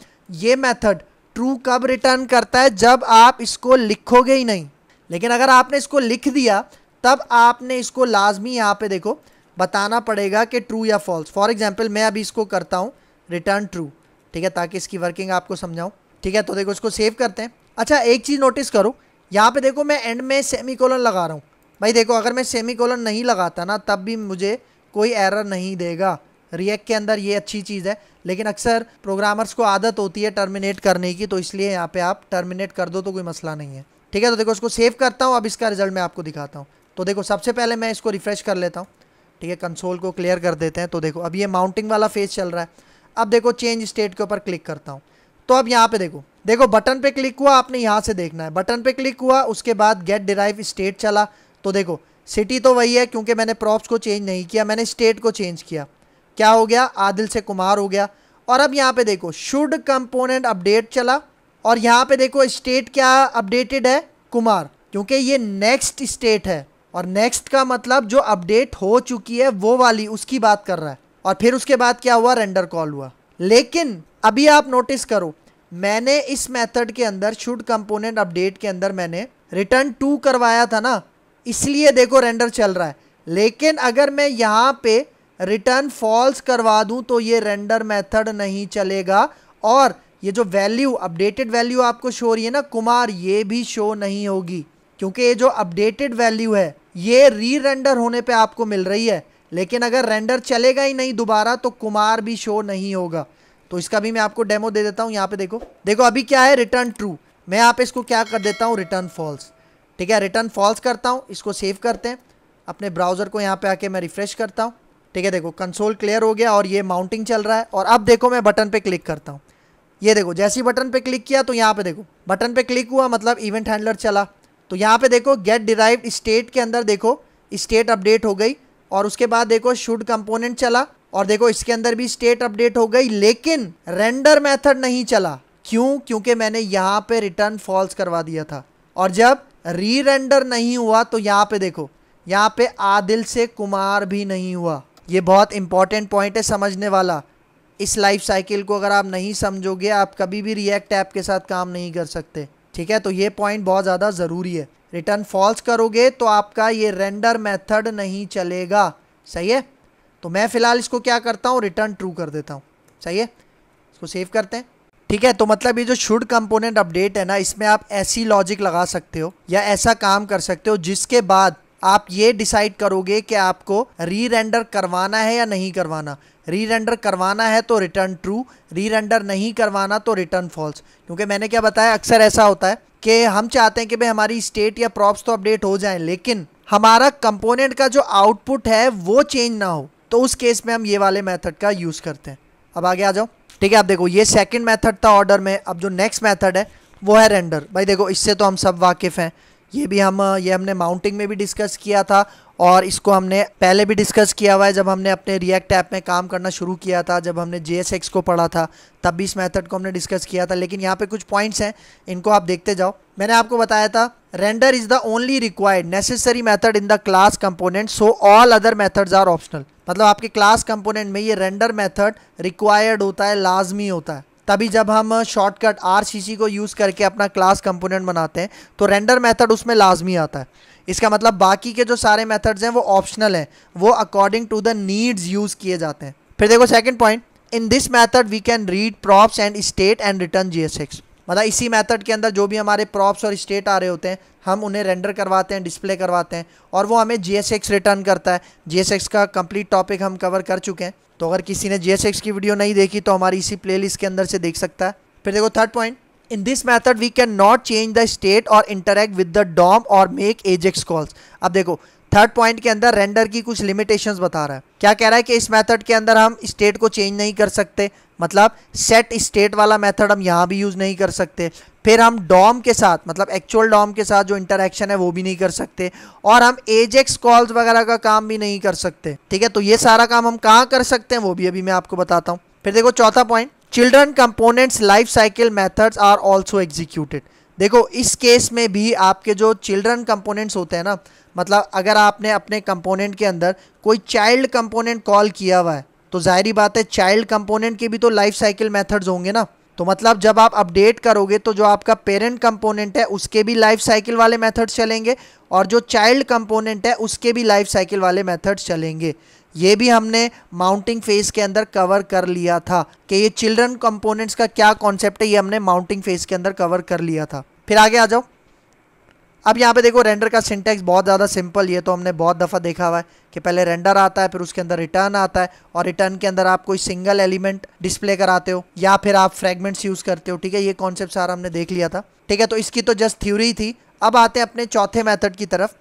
ये मेथड ट्रू कब रिटर्न करता है जब आप इसको लिखोगे ही नहीं लेकिन अगर आपने इसको लिख दिया तब आपने इसको लाजमी यहाँ पे देखो बताना पड़ेगा कि ट्रू या फॉल्स फॉर एग्जाम्पल मैं अभी इसको करता हूँ रिटर्न ट्रू ठीक है ताकि इसकी वर्किंग आपको समझाऊँ ठीक है तो देखो इसको सेव करते हैं अच्छा एक चीज़ नोटिस करो यहाँ पे देखो मैं एंड में सेमी कॉलन लगा रहा हूँ भाई देखो अगर मैं सेमी कॉलन नहीं लगाता ना तब भी मुझे कोई एरर नहीं देगा रिएक्ट के अंदर ये अच्छी चीज़ है लेकिन अक्सर प्रोग्रामर्स को आदत होती है टर्मिनेट करने की तो इसलिए यहाँ पे आप टर्मिनेट कर दो तो कोई मसला नहीं है ठीक है तो देखो इसको सेव करता हूँ अब इसका रिजल्ट मैं आपको दिखाता हूँ तो देखो सबसे पहले मैं इसको रिफ़्रेश कर लेता हूँ ठीक है कंसोल को क्लियर कर देते हैं तो देखो अब ये माउंटिंग वाला फेज चल रहा है अब देखो चेंज स्टेट के ऊपर क्लिक करता हूँ तो अब यहाँ पर देखो देखो बटन पे क्लिक हुआ आपने यहाँ से देखना है बटन पे क्लिक हुआ उसके बाद गेट डिराइव स्टेट चला तो देखो सिटी तो वही है क्योंकि मैंने प्रॉप्स को चेंज नहीं किया मैंने स्टेट को चेंज किया क्या हो गया आदिल से कुमार हो गया और अब यहाँ पे देखो शुड कंपोनेंट अपडेट चला और यहाँ पे देखो स्टेट क्या अपडेटेड है कुमार क्योंकि ये नेक्स्ट स्टेट है और नेक्स्ट का मतलब जो अपडेट हो चुकी है वो वाली उसकी बात कर रहा है और फिर उसके बाद क्या हुआ रेंडर कॉल हुआ लेकिन अभी आप नोटिस करो मैंने इस मेथड के अंदर शुड कंपोनेंट अपडेट के अंदर मैंने रिटर्न टू करवाया था ना इसलिए देखो रेंडर चल रहा है लेकिन अगर मैं यहाँ पे रिटर्न फॉल्स करवा दूँ तो ये रेंडर मेथड नहीं चलेगा और ये जो वैल्यू अपडेटेड वैल्यू आपको शो रही है ना कुमार ये भी शो नहीं होगी क्योंकि ये जो अपडेटेड वैल्यू है ये री रेंडर होने पर आपको मिल रही है लेकिन अगर रेंडर चलेगा ही नहीं दोबारा तो कुमार भी शो नहीं होगा तो इसका भी मैं आपको डेमो दे देता हूँ यहाँ पे देखो देखो अभी क्या है रिटर्न ट्रू मैं यहाँ पे इसको क्या कर देता हूँ रिटर्न फॉल्स ठीक है रिटर्न फॉल्स करता हूँ इसको सेव करते हैं अपने ब्राउज़र को यहाँ पे आके मैं रिफ़्रेश करता हूँ ठीक है देखो कंसोल क्लियर हो गया और ये माउंटिंग चल रहा है और अब देखो मैं बटन पे क्लिक करता हूँ ये देखो जैसे ही बटन पे क्लिक किया तो यहाँ पे देखो बटन पे क्लिक हुआ मतलब इवेंट हैंडलर चला तो यहाँ पे देखो गेट डिराइव स्टेट के अंदर देखो स्टेट अपडेट हो गई और उसके बाद देखो शुड कंपोनेंट चला और देखो इसके अंदर भी स्टेट अपडेट हो गई लेकिन रेंडर मेथड नहीं चला क्यों क्योंकि मैंने यहाँ पे रिटर्न फॉल्स करवा दिया था और जब री रेंडर नहीं हुआ तो यहाँ पे देखो यहाँ पे आदिल से कुमार भी नहीं हुआ ये बहुत इंपॉर्टेंट पॉइंट है समझने वाला इस लाइफ साइकिल को अगर आप नहीं समझोगे आप कभी भी रिएक्ट ऐप के साथ काम नहीं कर सकते ठीक है तो ये पॉइंट बहुत ज़्यादा ज़रूरी है रिटर्न फॉल्स करोगे तो आपका ये रेंडर मेथड नहीं चलेगा सही है तो मैं फ़िलहाल इसको क्या करता हूँ रिटर्न ट्रू कर देता हूँ सही है इसको सेव करते हैं ठीक है तो मतलब ये जो शुड कंपोनेंट अपडेट है ना इसमें आप ऐसी लॉजिक लगा सकते हो या ऐसा काम कर सकते हो जिसके बाद आप ये डिसाइड करोगे कि आपको री रेंडर करवाना है या नहीं करवाना री रेंडर करवाना है तो रिटर्न ट्रू री रेंडर नहीं करवाना तो रिटर्न फॉल्स क्योंकि मैंने क्या बताया अक्सर ऐसा होता है कि हम चाहते हैं कि भाई हमारी स्टेट या प्रॉप्स तो अपडेट हो जाएं लेकिन हमारा कंपोनेंट का जो आउटपुट है वो चेंज ना हो तो उस केस में हम ये वाले मेथड का यूज़ करते हैं अब आगे आ जाओ ठीक है आप देखो ये सेकंड मेथड था ऑर्डर में अब जो नेक्स्ट मेथड है वो है रेंडर भाई देखो इससे तो हम सब वाकिफ़ हैं ये भी हम ये हमने माउंटिंग में भी डिस्कस किया था और इसको हमने पहले भी डिस्कस किया हुआ है जब हमने अपने रिएक्ट ऐप में काम करना शुरू किया था जब हमने जे को पढ़ा था तब भी इस मैथड को हमने डिस्कस किया था लेकिन यहाँ पर कुछ पॉइंट्स हैं इनको आप देखते जाओ मैंने आपको बताया था render is the only required necessary method in the class component so all other methods are optional मतलब आपके क्लास कंपोनेंट में ये रेंडर मेथड रिक्वायर्ड होता है लाजमी होता है तभी जब हम शॉर्टकट आर को यूज़ करके अपना क्लास कंपोनेंट बनाते हैं तो रेंडर मेथड उसमें लाजमी आता है इसका मतलब बाकी के जो सारे मेथड्स हैं वो ऑप्शनल हैं वो according to the needs use किए जाते हैं फिर देखो second point in this method we can read props and state and return J S X मतलब इसी मेथड के अंदर जो भी हमारे प्रॉप्स और स्टेट आ रहे होते हैं हम उन्हें रेंडर करवाते हैं डिस्प्ले करवाते हैं और वो हमें जी रिटर्न करता है जी का कंप्लीट टॉपिक हम कवर कर चुके हैं तो अगर किसी ने जी की वीडियो नहीं देखी तो हमारी इसी लिस्ट के अंदर से देख सकता है फिर देखो third point in this method we can not change the state or interact with the DOM or make AJAX calls अब देखो थर्ड पॉइंट के अंदर रेंडर की कुछ लिमिटेशंस बता रहा है क्या कह रहा है कि इस मेथड के अंदर हम स्टेट को चेंज नहीं कर सकते मतलब सेट स्टेट वाला मेथड हम यहाँ भी यूज़ नहीं कर सकते फिर हम डॉम के साथ मतलब एक्चुअल डॉम के साथ जो इंटरेक्शन है वो भी नहीं कर सकते और हम एजेक्स कॉल्स वगैरह का काम भी नहीं कर सकते ठीक है तो ये सारा काम हम कहाँ कर सकते हैं वो भी अभी मैं आपको बताता हूँ फिर देखो चौथा point children components life cycle methods are also executed देखो इस केस में भी आपके जो चिल्ड्रन कंपोनेंट्स होते हैं ना मतलब अगर आपने अपने कंपोनेंट के अंदर कोई चाइल्ड कंपोनेंट कॉल किया हुआ है तो जाहिर बात है चाइल्ड कंपोनेंट के भी तो लाइफ साइकिल मेथड्स होंगे ना तो मतलब जब आप अपडेट करोगे तो जो आपका पेरेंट कंपोनेंट है उसके भी लाइफ साइकिल वाले मेथड्स चलेंगे और जो चाइल्ड कंपोनेंट है उसके भी लाइफ साइकिल वाले मेथड्स चलेंगे ये भी हमने माउंटिंग फेज के अंदर कवर कर लिया था कि ये चिल्ड्रन कंपोनेंट्स का क्या कॉन्सेप्ट है ये हमने माउंटिंग फेज के अंदर कवर कर लिया था फिर आगे आ जाओ अब यहाँ पे देखो रेंडर का सिंटेक्स बहुत ज़्यादा सिंपल ये तो हमने बहुत दफ़ा देखा हुआ है कि पहले रेंडर आता है फिर उसके अंदर रिटर्न आता है और रिटर्न के अंदर आप कोई सिंगल एलिमेंट डिस्प्ले कराते हो या फिर आप फ्रेगमेंट्स यूज़ करते हो ठीक है ये कॉन्सेप्ट सारा हमने देख लिया था ठीक है तो इसकी तो जस्ट थ्योरी थी अब आते हैं अपने चौथे मैथड की तरफ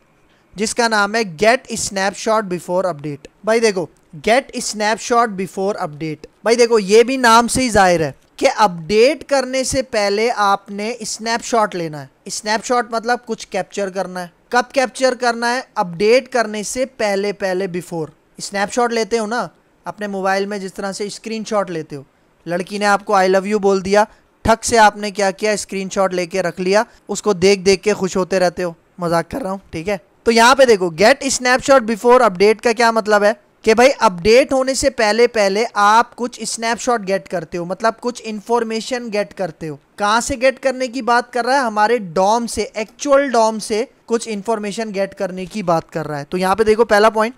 जिसका नाम है गेट स्नैपशॉट बिफोर अपडेट भाई देखो गेट स्नैपशॉट बिफोर अपडेट भाई देखो ये भी नाम से ही जाहिर है कि अपडेट करने से पहले आपने स्नैपशॉट लेना है स्नैपशॉट मतलब कुछ कैप्चर करना है कब कैप्चर करना है अपडेट करने से पहले पहले बिफोर स्नैपशॉट लेते हो ना अपने मोबाइल में जिस तरह से स्क्रीनशॉट लेते हो लड़की ने आपको आई लव यू बोल दिया ठक से आपने क्या किया स्क्रीनशॉट लेके रख लिया उसको देख देख के खुश होते रहते हो मजाक कर रहा हूँ ठीक है तो यहाँ पे देखो गेट स्नैपशॉट बिफोर अपडेट का क्या मतलब है कि भाई अपडेट होने से पहले पहले आप कुछ स्नैपशॉट गेट करते हो मतलब कुछ इन्फॉर्मेशन गेट करते हो कहाँ से गेट करने की बात कर रहा है हमारे डॉम से एक्चुअल डॉम से कुछ इन्फॉर्मेशन गेट करने की बात कर रहा है तो यहाँ पे देखो पहला पॉइंट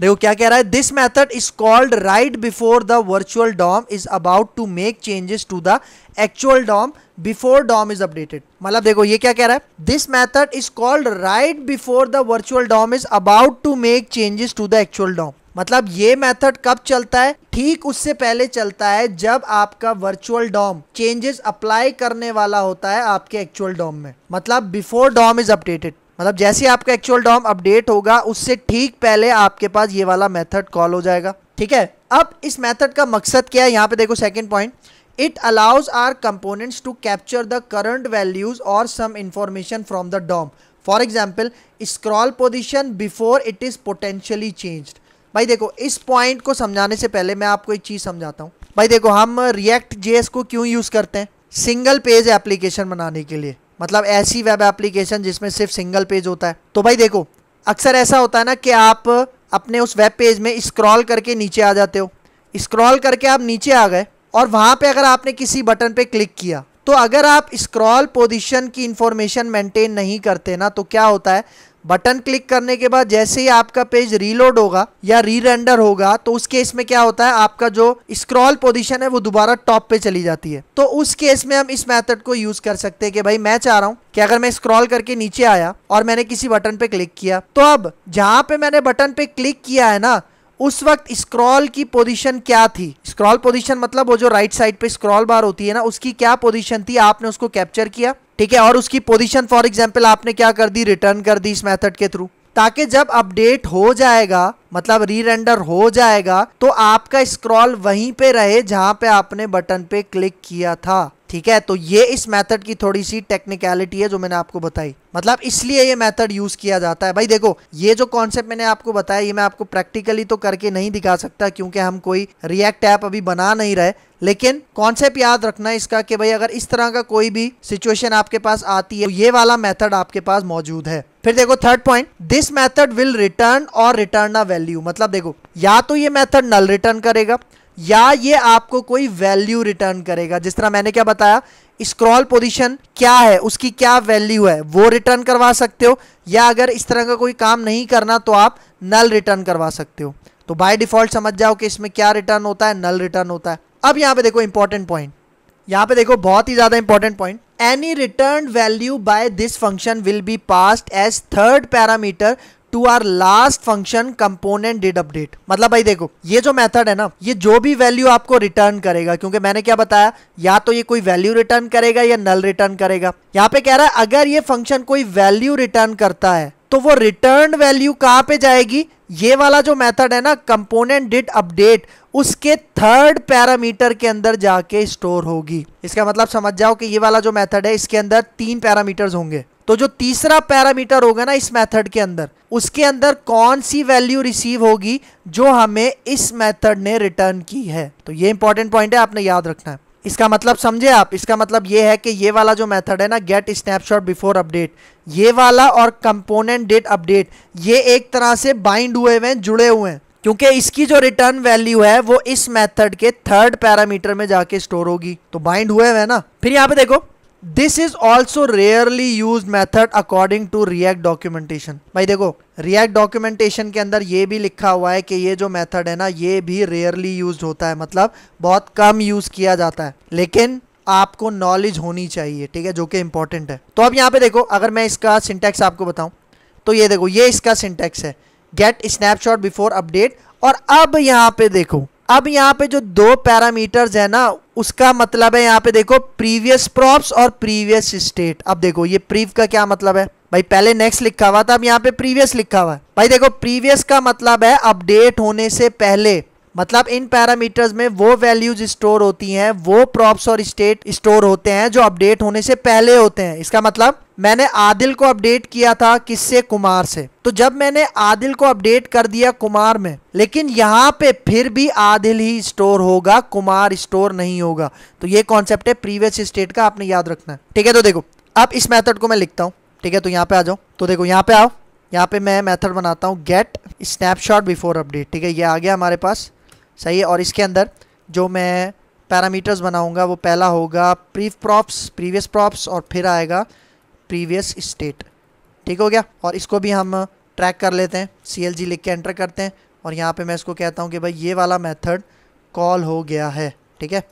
देखो क्या कह रहा है this method is called right before the virtual DOM is about to make changes to the actual DOM before DOM is updated मतलब देखो ये क्या कह रहा है this method is called right before the virtual DOM is about to make changes to the actual DOM मतलब ये मेथड कब चलता है ठीक उससे पहले चलता है जब आपका वर्चुअल डॉम चेंजेस अप्लाई करने वाला होता है आपके एक्चुअल डॉम में मतलब बिफोर डॉम इज अपडेटेड मतलब जैसे आपका एक्चुअल डॉम अपडेट होगा उससे ठीक पहले आपके पास ये वाला मेथड कॉल हो जाएगा ठीक है अब इस मेथड का मकसद क्या है यहाँ पे देखो second point it allows our components to capture the current values और some information from the DOM for example scroll position before it is potentially change भाई देखो इस पॉइंट को समझाने से पहले मैं आपको एक चीज़ समझाता हूँ भाई देखो हम रिएक्ट जे को क्यों यूज़ करते हैं सिंगल पेज एप्लीकेशन बनाने के लिए मतलब ऐसी वेब एप्लीकेशन जिसमें सिर्फ सिंगल पेज होता है तो भाई देखो अक्सर ऐसा होता है ना कि आप अपने उस वेब पेज में स्क्रॉल करके नीचे आ जाते हो स्क्रॉल करके आप नीचे आ गए और वहाँ पे अगर आपने किसी बटन पे क्लिक किया तो अगर आप स्क्रॉल पोजीशन की इंफॉर्मेशन मेंटेन नहीं करते ना तो क्या होता है बटन क्लिक करने के बाद जैसे ही आपका पेज रीलोड होगा या री रेंडर होगा तो उस केस में क्या होता है आपका जो स्क्रॉल पोजीशन है वो दोबारा टॉप पे चली जाती है तो उस केस में हम इस मेथड को यूज कर सकते हैं कि भाई मैं चाह रहा हूं कि अगर मैं स्क्रॉल करके नीचे आया और मैंने किसी बटन पे क्लिक किया तो अब जहां पे मैंने बटन पे क्लिक किया है ना उस वक्त स्क्रॉल की पोजीशन क्या थी स्क्रॉल पोजीशन मतलब वो जो राइट साइड पे स्क्रॉल बार होती है ना उसकी क्या पोजीशन थी आपने उसको कैप्चर किया ठीक है और उसकी पोजीशन फॉर एग्जाम्पल आपने क्या कर दी रिटर्न कर दी इस मेथड के थ्रू ताकि जब अपडेट हो जाएगा मतलब री रेंडर हो जाएगा तो आपका स्क्रॉल वहीं पे रहे जहां पे आपने बटन पे क्लिक किया था ठीक है तो ये इस मेथड की थोड़ी सी टेक्निकलिटी है जो मैंने आपको बताई मतलब इसलिए ये मेथड यूज किया जाता है भाई देखो ये जो कॉन्सेप्ट मैंने आपको बताया ये मैं आपको प्रैक्टिकली तो करके नहीं दिखा सकता क्योंकि हम कोई रिएक्ट ऐप अभी बना नहीं रहे लेकिन कॉन्सेप्ट याद रखना इसका कि भाई अगर इस तरह का कोई भी सिचुएशन आपके पास आती है तो ये वाला मेथड आपके पास मौजूद है फिर देखो third point this method will return or return a value मतलब देखो या तो ये मेथड नल रिटर्न करेगा या ये आपको कोई वैल्यू रिटर्न करेगा जिस तरह मैंने क्या बताया स्क्रॉल पोजीशन क्या है उसकी क्या वैल्यू है वो रिटर्न करवा सकते हो या अगर इस तरह का कोई काम नहीं करना तो आप नल रिटर्न करवा सकते हो तो बाय डिफॉल्ट समझ जाओ कि इसमें क्या रिटर्न होता है नल रिटर्न होता है अब यहां पे देखो इंपॉर्टेंट पॉइंट यहां पे देखो बहुत ही ज़्यादा important point any return value by this function will be pass as third parameter to our last function component did update मतलब भाई देखो ये जो मेथड है ना ये जो भी वैल्यू आपको रिटर्न करेगा क्योंकि मैंने क्या बताया या तो ये कोई वैल्यू रिटर्न करेगा या नल रिटर्न करेगा यहाँ पे कह रहा है अगर ये फंक्शन कोई वैल्यू रिटर्न करता है तो वो रिटर्न वैल्यू कहाँ पे जाएगी ये वाला जो मेथड है ना कंपोनेंट डिट अपडेट उसके थर्ड पैरामीटर के अंदर जाके स्टोर होगी इसका मतलब समझ जाओ कि ये वाला जो मेथड है इसके अंदर तीन पैरामीटर्स होंगे तो जो तीसरा पैरामीटर होगा ना इस मेथड के अंदर उसके अंदर कौन सी वैल्यू रिसीव होगी जो हमें इस मेथड ने रिटर्न की है तो ये इंपॉर्टेंट पॉइंट है आपने याद रखना है इसका मतलब समझे आप इसका मतलब ये है कि ये वाला जो मेथड है ना गेट स्नैपशॉट बिफोर अपडेट ये वाला और कंपोनेंट डेट अपडेट ये एक तरह से बाइंड हुए हुए हैं जुड़े हुए हैं क्योंकि इसकी जो रिटर्न वैल्यू है वो इस मेथड के थर्ड पैरामीटर में जाके स्टोर होगी तो बाइंड हुए हुए हैं ना फिर यहाँ पे देखो this is also rarely use method according to React documentation भाई देखो रिएक्ट डॉक्यूमेंटेशन के अंदर ये भी लिखा हुआ है कि ये जो मैथड है ना ये भी रेयरली यूज होता है मतलब बहुत कम यूज किया जाता है लेकिन आपको नॉलेज होनी चाहिए ठीक है जो कि इंपॉर्टेंट है तो अब यहाँ पे देखो अगर मैं इसका सिंटेक्स आपको बताऊँ तो ये देखो ये इसका सिंटेक्स है गेट स्नैपशॉट बिफोर अपडेट और अब यहाँ पे देखो अब यहाँ पे जो दो पैरामीटर्स है ना उसका मतलब है यहाँ पे देखो प्रीवियस प्रॉप्स और प्रीवियस स्टेट अब देखो ये प्रीव का क्या मतलब है भाई पहले नेक्स्ट लिखा हुआ था अब यहाँ पे प्रीवियस लिखा हुआ है भाई देखो प्रीवियस का मतलब है अपडेट होने से पहले मतलब इन पैरामीटर्स में वो वैल्यूज स्टोर होती हैं वो प्रॉप्स और स्टेट स्टोर होते हैं जो अपडेट होने से पहले होते हैं इसका मतलब मैंने आदिल को अपडेट किया था किससे कुमार से तो जब मैंने आदिल को अपडेट कर दिया कुमार में लेकिन यहाँ पे फिर भी आदिल ही स्टोर होगा कुमार स्टोर नहीं होगा तो ये कॉन्सेप्ट है प्रीवियस स्टेट का आपने याद रखना है ठीक है तो देखो अब इस मेथड को मैं लिखता हूँ ठीक है तो यहाँ पे आ जाओ तो देखो यहाँ पे आओ यहाँ पे मैं मेथड बनाता हूँ गेट स्नैपशॉट बिफोर अपडेट ठीक है ये आ गया हमारे पास सही है और इसके अंदर जो मैं पैरामीटर्स बनाऊँगा वो पहला होगा प्री प्रॉप्स प्रीवियस प्रॉप्स और फिर आएगा प्रीवियस स्टेट ठीक हो गया और इसको भी हम ट्रैक कर लेते हैं सी एल जी लिख के एंटर करते हैं और यहाँ पे मैं इसको कहता हूँ कि भाई ये वाला मेथड कॉल हो गया है ठीक है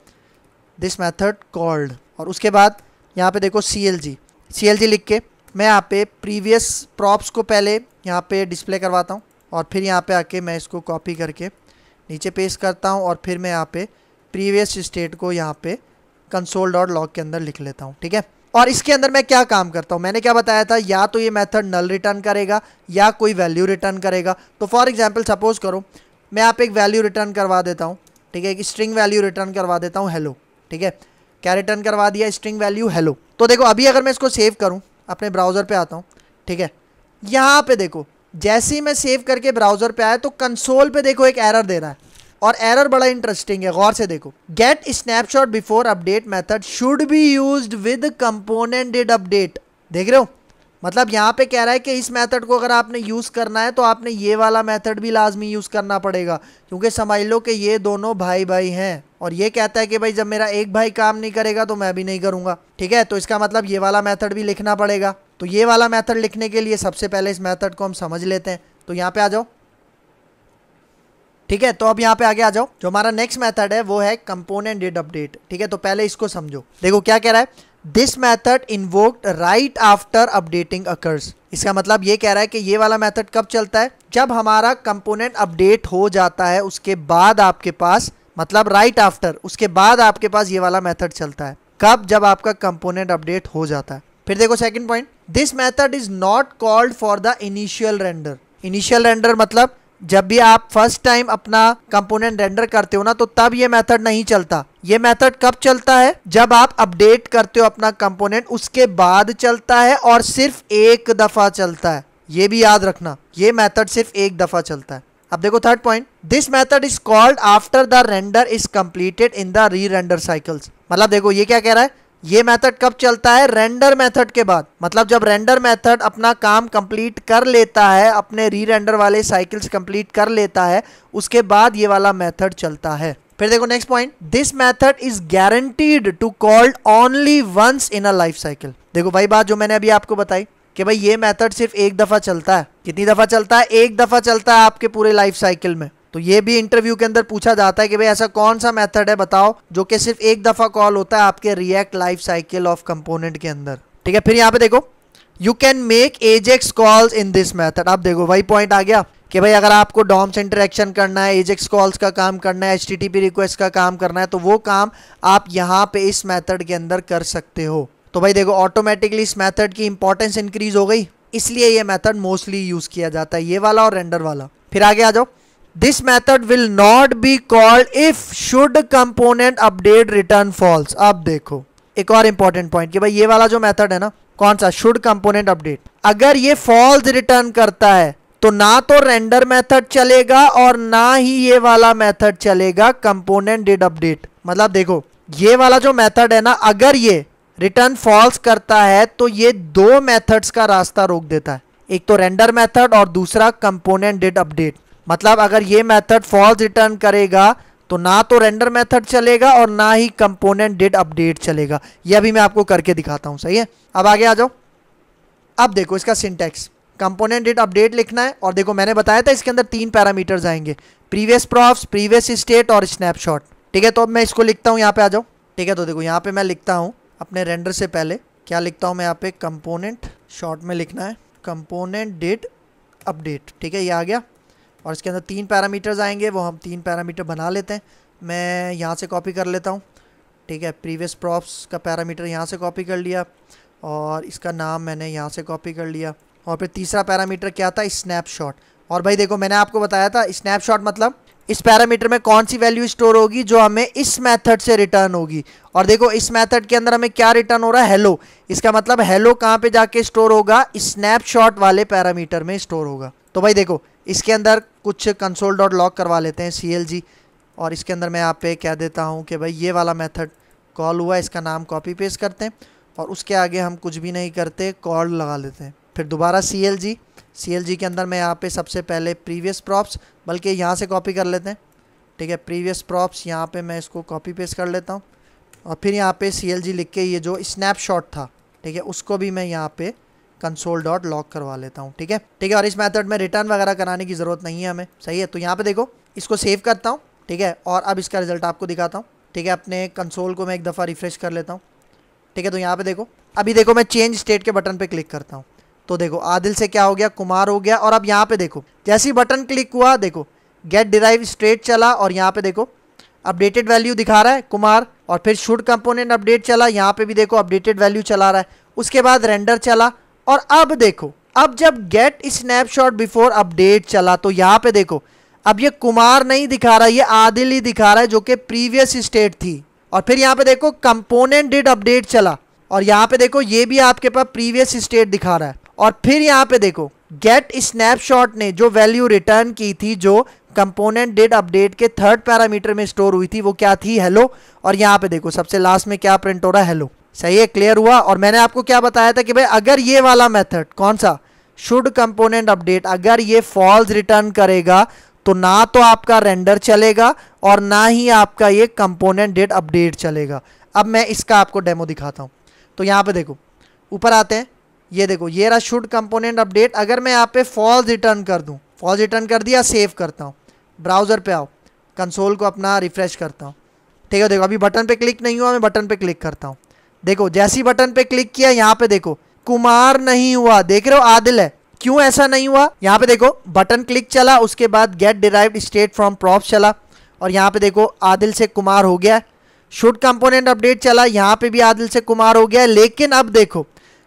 दिस मेथड कॉल्ड और उसके बाद यहाँ पे देखो C L G C L G लिख के मैं यहाँ पे प्रीवियस प्रॉप्स को पहले यहाँ पे डिस्प्ले करवाता हूँ और फिर यहाँ पे आके मैं इसको कॉपी करके नीचे पेस्ट करता हूँ और फिर मैं यहाँ पे प्रीवियस स्टेट को यहाँ पे कंसोल डॉट लॉग के अंदर लिख लेता हूँ ठीक है और इसके अंदर मैं क्या काम करता हूँ मैंने क्या बताया था या तो ये मेथड नल रिटर्न करेगा या कोई वैल्यू रिटर्न करेगा तो फॉर एग्जांपल सपोज करो मैं आप एक वैल्यू रिटर्न करवा देता हूँ ठीक है कि स्ट्रिंग वैल्यू रिटर्न करवा देता हूँ हेलो ठीक है क्या रिटर्न करवा दिया स्ट्रिंग वैल्यू हेलो तो देखो अभी अगर मैं इसको सेव करूँ अपने ब्राउज़र पर आता हूँ ठीक है यहाँ पर देखो जैसे ही मैं सेव करके ब्राउज़र पर आया तो कंसोल पर देखो एक एरर दे रहा है और एरर बड़ा इंटरेस्टिंग है गौर से देखो get snapshot before update method should be use with component did update देख रहे हो मतलब यहाँ पे कह रहा है कि इस मेथड को अगर आपने यूज़ करना है तो आपने ये वाला मेथड भी लाजमी यूज़ करना पड़ेगा क्योंकि समझ लो कि ये दोनों भाई भाई हैं और ये कहता है कि भाई जब मेरा एक भाई काम नहीं करेगा तो मैं भी नहीं करूँगा ठीक है तो इसका मतलब ये वाला मेथड भी लिखना पड़ेगा तो ये वाला मेथड लिखने के लिए सबसे पहले इस मेथड को हम समझ लेते हैं तो यहाँ पे आ जाओ ठीक है तो अब यहाँ पे आगे आ जाओ जो हमारा नेक्स्ट मेथड है वो है कंपोनेंट डेट अपडेट ठीक है तो पहले इसको समझो देखो क्या कह रहा है this method invoked right after updating occurs इसका मतलब ये कह रहा है कि ये वाला मैथड कब चलता है जब हमारा कंपोनेंट अपडेट हो जाता है उसके बाद आपके पास मतलब राइट right आफ्टर उसके बाद आपके पास ये वाला मेथड चलता है कब जब आपका कंपोनेंट अपडेट हो जाता है फिर देखो second point this method is not called for the initial render initial render मतलब जब भी आप फर्स्ट टाइम अपना कंपोनेंट रेंडर करते हो ना तो तब ये मेथड नहीं चलता ये मेथड कब चलता है जब आप अपडेट करते हो अपना कंपोनेंट उसके बाद चलता है और सिर्फ एक दफ़ा चलता है ये भी याद रखना ये मेथड सिर्फ एक दफ़ा चलता है अब देखो third point this method is called after the render is completed in the rerender cycles मतलब देखो ये क्या कह रहा है ये मेथड कब चलता है रेंडर मेथड के बाद मतलब जब रेंडर मेथड अपना काम कंप्लीट कर लेता है अपने री रेंडर वाले साइकिल्स कंप्लीट कर लेता है उसके बाद ये वाला मेथड चलता है फिर देखो next point this method is guaranteed to called only once in a life cycle देखो भाई बात जो मैंने अभी आपको बताई कि भाई ये मेथड सिर्फ एक दफा चलता है कितनी दफा चलता है एक दफा चलता है आपके पूरे लाइफ साइकिल में तो ये भी इंटरव्यू के अंदर पूछा जाता है कि भाई ऐसा कौन सा मेथड है बताओ जो कि सिर्फ एक दफ़ा कॉल होता है आपके React life cycle of component के अंदर ठीक है फिर यहाँ पे देखो you can make AJAX calls in this method आप देखो वही पॉइंट आ गया कि भाई अगर आपको डॉम से इंटरेक्शन करना है एजेक्स कॉल्स का काम करना है एच रिक्वेस्ट का काम करना है तो वो काम आप यहाँ पे इस मेथड के अंदर कर सकते हो तो भाई देखो ऑटोमेटिकली इस मेथड की इंपॉर्टेंस इंक्रीज हो गई इसलिए ये मेथड मोस्टली यूज़ किया जाता है ये वाला और रेंडर वाला फिर आगे आ जाओ this method will not be called if should component update return false अब देखो एक और इंपॉर्टेंट पॉइंट कि भाई ये वाला जो मैथड है ना कौन सा शुड कंपोनेंट अपडेट अगर ये फॉल्स रिटर्न करता है तो ना तो रेंडर मेथड चलेगा और ना ही ये वाला मेथड चलेगा कंपोनेंट डिड अपडेट मतलब देखो ये वाला जो मेथड है ना अगर ये रिटर्न फॉल्स करता है तो ये दो मेथड्स का रास्ता रोक देता है एक तो रेंडर मेथड और दूसरा कंपोनेंट डिड अपडेट मतलब अगर ये मेथड फॉल्स रिटर्न करेगा तो ना तो रेंडर मेथड चलेगा और ना ही कंपोनेंट डेट अपडेट चलेगा यह भी मैं आपको करके दिखाता हूँ सही है अब आगे आ जाओ अब देखो इसका सिंटेक्स कंपोनेंट डेट अपडेट लिखना है और देखो मैंने बताया था इसके अंदर तीन पैरामीटर्स आएंगे प्रीवियस प्रॉफ्स प्रीवियस स्टेट और स्नैपशॉट ठीक है तो अब मैं इसको लिखता हूँ यहाँ पे आ जाओ ठीक है तो देखो यहाँ पे मैं लिखता हूँ अपने रेंडर से पहले क्या लिखता हूँ मैं यहाँ पे कंपोनेंट शॉर्ट में लिखना है कंपोनेंट डिड अपडेट ठीक है ये आ गया और इसके अंदर तीन पैरामीटर्स आएंगे वो हम तीन पैरामीटर बना लेते हैं मैं यहाँ से कॉपी कर लेता हूँ ठीक है प्रीवियस प्रॉप्स का पैरामीटर यहाँ से कॉपी कर लिया और इसका नाम मैंने यहाँ से कॉपी कर लिया और फिर तीसरा पैरामीटर क्या था स्नैपशॉट और भाई देखो मैंने आपको बताया था स्नैपशॉट मतलब इस पैरामीटर में कौन सी वैल्यू स्टोर होगी जो हमें इस मेथड से रिटर्न होगी और देखो इस मेथड के अंदर हमें क्या रिटर्न हो रहा है हेलो इसका मतलब हेलो कहाँ पे जाके स्टोर होगा स्नैपशॉट वाले पैरामीटर में स्टोर होगा तो भाई देखो इसके अंदर कुछ कंसोल डॉट लॉक करवा लेते हैं सी और इसके अंदर मैं यहाँ पे कह देता हूँ कि भाई ये वाला मेथड कॉल हुआ इसका नाम कॉपी पेस्ट करते हैं और उसके आगे हम कुछ भी नहीं करते कॉल लगा लेते हैं फिर दोबारा C L G C L G के अंदर मैं यहाँ पे सबसे पहले प्रीवियस प्रॉप्स बल्कि यहाँ से कॉपी कर लेते हैं ठीक है प्रीवियस प्रॉप्स यहाँ पे मैं इसको कॉपी पेस्ट कर लेता हूँ और फिर यहाँ पे सी एल जी लिख के ये जो स्नैपशॉट था ठीक है उसको भी मैं यहाँ पे कंसोल डॉट लॉक करवा लेता हूँ ठीक है ठीक है और इस मेथड में रिटर्न वगैरह कराने की ज़रूरत नहीं है हमें सही है तो यहाँ पे देखो इसको सेव करता हूँ ठीक है और अब इसका रिजल्ट आपको दिखाता हूँ ठीक है अपने कंसोल को मैं एक दफ़ा रिफ्रेश कर लेता हूँ ठीक है तो यहाँ पे देखो अभी देखो मैं चेंज स्टेट के बटन पे क्लिक करता हूँ तो देखो आदिल से क्या हो गया कुमार हो गया और अब यहाँ पे देखो जैसे ही बटन क्लिक हुआ देखो गेट डिराइव स्ट्रेट चला और यहाँ पे देखो अपडेटेड वैल्यू दिखा रहा है कुमार और फिर शुड कंपोनेंट अपडेट चला यहाँ पे भी देखो अपडेटेड वैल्यू चला रहा है उसके बाद रेंडर चला और अब देखो अब जब गेट स्नैपशॉट बिफोर अपडेट चला तो यहाँ पे देखो अब ये कुमार नहीं दिखा रहा ये आदिल ही दिखा रहा है जो कि प्रीवियस स्टेट थी और फिर यहाँ पे देखो कंपोनेंट डिड अपडेट चला और यहाँ पे देखो ये भी आपके पास प्रीवियस स्टेट दिखा रहा है और फिर यहाँ पे देखो गेट स्नैपशॉट ने जो वैल्यू रिटर्न की थी जो कंपोनेंट डेट अपडेट के थर्ड पैरामीटर में स्टोर हुई थी वो क्या थी हेलो और यहाँ पे देखो सबसे लास्ट में क्या प्रिंट हो रहा है हेलो सही है क्लियर हुआ और मैंने आपको क्या बताया था कि भाई अगर ये वाला मेथड कौन सा शुड कंपोनेंट अपडेट अगर ये फॉल्स रिटर्न करेगा तो ना तो आपका रेंडर चलेगा और ना ही आपका ये कंपोनेंट डेट अपडेट चलेगा अब मैं इसका आपको डेमो दिखाता हूँ तो यहाँ पे देखो ऊपर आते हैं ये देखो ये रहा शुड कंपोनेंट अपडेट अगर मैं यहाँ पे फॉल्स रिटर्न कर दूँ फॉल्स रिटर्न कर दिया सेव करता हूँ ब्राउज़र पे आओ कंसोल को अपना रिफ़्रेश करता हूँ ठीक है देखो अभी बटन पे क्लिक नहीं हुआ मैं बटन पे क्लिक करता हूँ देखो जैसी बटन पे क्लिक किया यहाँ पे देखो कुमार नहीं हुआ देख रहे हो आदिल है क्यों ऐसा नहीं हुआ यहाँ पे देखो बटन क्लिक चला उसके बाद get derive state from prop चला और यहाँ पे देखो आदिल से कुमार हो गया शुड कंपोनेंट अपडेट चला यहाँ पे भी आदिल से कुमार हो गया लेकिन अब देखो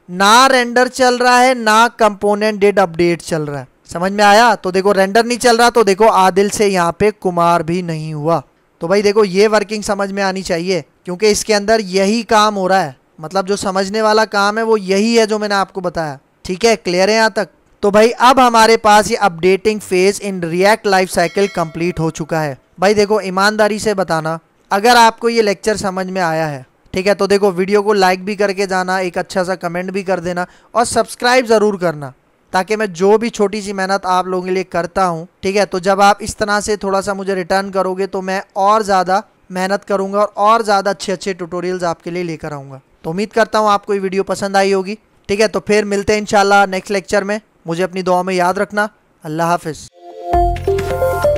ना रेंडर चल रहा है ना कंपोनेंट डेट अपडेट चल रहा है समझ में आया तो देखो रेंडर नहीं चल रहा तो देखो आदिल से यहाँ पे कुमार भी नहीं हुआ तो भाई देखो ये वर्किंग समझ में आनी चाहिए क्योंकि इसके अंदर यही काम हो रहा है मतलब जो समझने वाला काम है वो यही है जो मैंने आपको बताया ठीक है क्लियर है यहाँ तक तो भाई अब हमारे पास ये updating phase in React life cycle complete हो चुका है भाई देखो ईमानदारी से बताना अगर आपको ये लेक्चर समझ में आया है ठीक है तो देखो वीडियो को लाइक भी करके जाना एक अच्छा सा कमेंट भी कर देना और सब्सक्राइब ज़रूर करना ताकि मैं जो भी छोटी सी मेहनत आप लोगों के लिए करता हूँ ठीक है तो जब आप इस तरह से थोड़ा सा मुझे रिटर्न करोगे तो मैं और ज़्यादा मेहनत करूँगा और और ज़्यादा अच्छे अच्छे ट्यूटोरियल्स आपके लिए लेकर आऊँगा तो उम्मीद करता हूँ आपको ये वीडियो पसंद आई होगी ठीक है तो फिर मिलते हैं इंशाल्लाह नेक्स्ट लेक्चर में मुझे अपनी दुआ में याद रखना अल्लाह हाफिज़